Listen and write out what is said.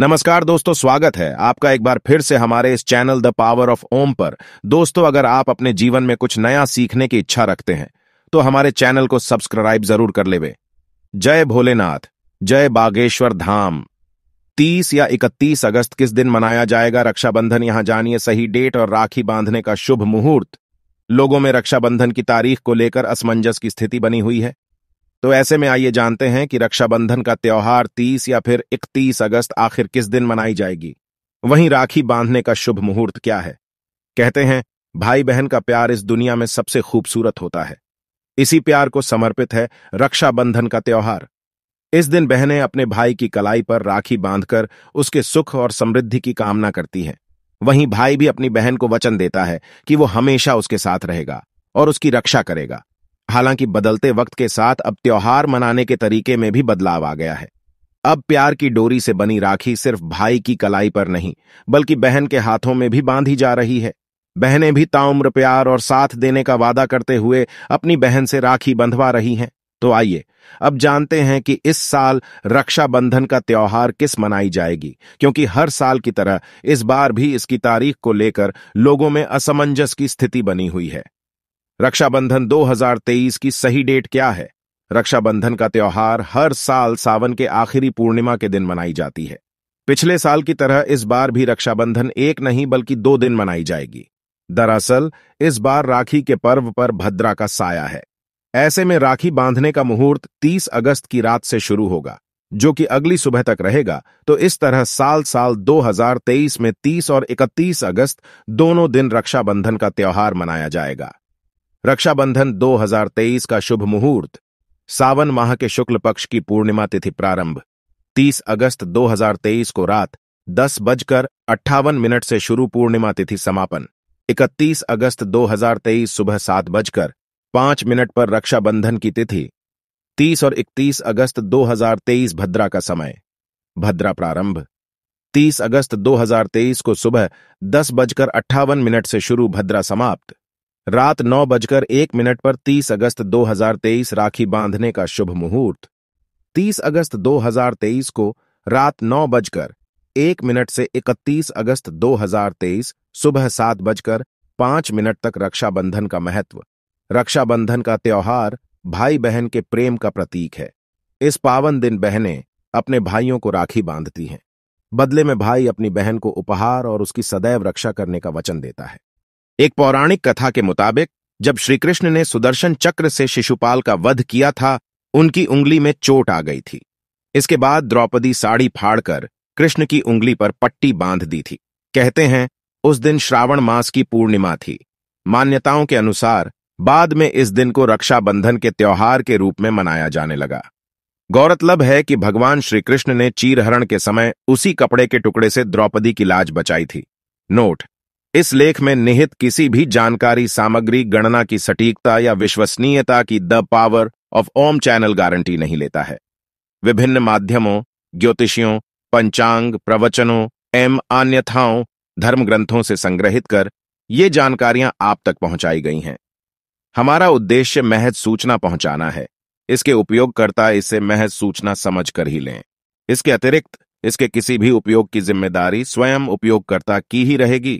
नमस्कार दोस्तों स्वागत है आपका एक बार फिर से हमारे इस channel the power of Om पर दोस्तों अगर आप अपने जीवन में कुछ नया सीखने की इच्छा रखते हैं तो हमारे चैनल को सब्सक्राइब जरूर कर लेवे जय भोलेनाथ जय बागेश्वर धाम 30 या 31 अगस्त किस दिन मनाया जाएगा रक्षाबंधन यहां जानिए सही डेट और राखी बांधने का शुभ मुहूर्त लोगों में रक्षाबंधन की तारीख को लेकर असमंजस की स्थिति बनी हुई है तो ऐसे में आइए जानते हैं कि रक्षाबंधन का त्यौहार 30 या फिर 31 अगस्त आखिर किस दिन मनाई जाएगी वहीं राखी बांधने का शुभ मुहूर्त क्या है कहते हैं भाई बहन का प्यार इस दुनिया में सबसे खूबसूरत होता है इसी प्यार को समर्पित है रक्षाबंधन का त्यौहार इस दिन बहनें अपने भाई की कलाई पर राखी बांधकर उसके सुख और समृद्धि की कामना करती हैं वहीं भाई भी अपनी बहन को वचन देता है कि वो हमेशा उसके साथ रहेगा और उसकी रक्षा करेगा हालांकि बदलते वक्त के साथ अब त्योहार मनाने के तरीके में भी बदलाव आ गया है अब प्यार की डोरी से बनी राखी सिर्फ भाई की कलाई पर नहीं बल्कि बहन के हाथों में भी बांधी जा रही है बहनें भी ताउम्र प्यार और साथ देने का वादा करते हुए अपनी बहन से राखी बंधवा रही हैं तो आइए अब जानते हैं कि इस साल रक्षाबंधन का त्यौहार किस मनाई जाएगी क्योंकि हर साल की तरह इस बार भी इसकी तारीख को लेकर लोगों में असमंजस की स्थिति बनी हुई है रक्षाबंधन 2023 की सही डेट क्या है रक्षाबंधन का त्यौहार हर साल सावन के आखिरी पूर्णिमा के दिन मनाई जाती है पिछले साल की तरह इस बार भी रक्षाबंधन एक नहीं बल्कि दो दिन मनाई जाएगी दरअसल इस बार राखी के पर्व पर भद्रा का साया है ऐसे में राखी बांधने का मुहूर्त 30 अगस्त की रात से शुरू होगा जो कि अगली सुबह तक रहेगा तो इस तरह साल साल 2023 में 30 और 31 अगस्त दोनों दिन रक्षाबंधन का त्यौहार मनाया जाएगा रक्षाबंधन 2023 का शुभ मुहूर्त सावन माह के शुक्ल पक्ष की पूर्णिमा तिथि प्रारंभ 30 अगस्त 2023 को रात दस बजकर अट्ठावन मिनट से शुरू पूर्णिमा तिथि समापन 31 अगस्त 2023 सुबह सात बजकर पांच मिनट पर रक्षाबंधन की तिथि 30 और 31 अगस्त 2023 भद्रा का समय भद्रा प्रारंभ 30 अगस्त 2023 को सुबह दस बजकर अट्ठावन मिनट से शुरू भद्रा समाप्त रात नौ बजकर एक मिनट पर 30 अगस्त 2023 राखी बांधने का शुभ मुहूर्त 30 अगस्त 2023 को रात नौ बजकर एक मिनट से 31 अगस्त 2023 सुबह सात बजकर पांच मिनट तक रक्षाबंधन का महत्व रक्षाबंधन का त्यौहार भाई बहन के प्रेम का प्रतीक है इस पावन दिन बहनें अपने भाइयों को राखी बांधती हैं बदले में भाई अपनी बहन को उपहार और उसकी सदैव रक्षा करने का वचन देता है एक पौराणिक कथा के मुताबिक जब श्रीकृष्ण ने सुदर्शन चक्र से शिशुपाल का वध किया था उनकी उंगली में चोट आ गई थी इसके बाद द्रौपदी साड़ी फाड़कर कृष्ण की उंगली पर पट्टी बांध दी थी कहते हैं उस दिन श्रावण मास की पूर्णिमा थी मान्यताओं के अनुसार बाद में इस दिन को रक्षाबंधन के त्यौहार के रूप में मनाया जाने लगा गौरतलब है कि भगवान श्रीकृष्ण ने चीरहरण के समय उसी कपड़े के टुकड़े से द्रौपदी की लाज बचाई थी नोट इस लेख में निहित किसी भी जानकारी सामग्री गणना की सटीकता या विश्वसनीयता की the power of Om channel guarantee नहीं लेता है विभिन्न माध्यमों ज्योतिषियों पंचांग प्रवचनों एवं अन्यथाओं धर्म ग्रंथों से संग्रहित कर ये जानकारियां आप तक पहुंचाई गई हैं हमारा उद्देश्य महज सूचना पहुंचाना है इसके उपयोगकर्ता इसे महज सूचना समझ कर ही लें इसके अतिरिक्त इसके किसी भी उपयोग की जिम्मेदारी स्वयं उपयोगकर्ता की ही रहेगी